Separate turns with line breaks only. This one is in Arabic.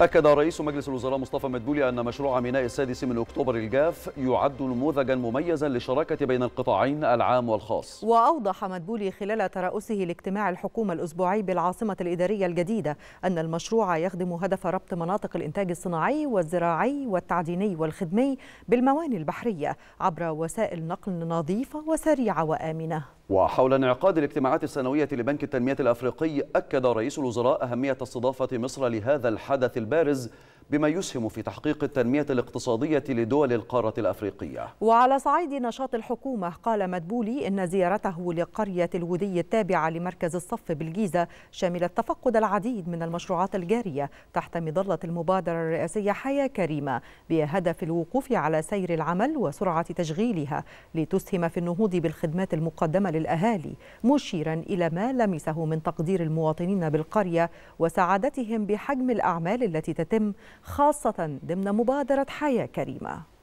أكد رئيس مجلس الوزراء مصطفى مدبولي أن مشروع ميناء السادس من أكتوبر الجاف يعد نموذجا مميزا للشراكة بين القطاعين العام والخاص
وأوضح مدبولي خلال ترأسه لاجتماع الحكومة الأسبوعي بالعاصمة الإدارية الجديدة أن المشروع يخدم هدف ربط مناطق الإنتاج الصناعي والزراعي والتعديني والخدمي بالمواني البحرية عبر وسائل نقل نظيفة وسريعة وآمنة
وحول انعقاد الاجتماعات السنوية لبنك التنمية الأفريقي أكد رئيس الوزراء أهمية استضافة مصر لهذا الحدث البارز بما يسهم في تحقيق التنمية الاقتصادية لدول القارة الأفريقية
وعلى صعيد نشاط الحكومة قال مدبولي إن زيارته لقرية الودي التابعة لمركز الصف بالجيزة شملت تفقد العديد من المشروعات الجارية تحت مظلة المبادرة الرئاسية حياة كريمة بهدف الوقوف على سير العمل وسرعة تشغيلها لتسهم في النهوض بالخدمات المقدمة للأهالي مشيرا إلى ما لمسه من تقدير المواطنين بالقرية وسعادتهم بحجم الأعمال التي تتم خاصة ضمن مبادرة حياة كريمة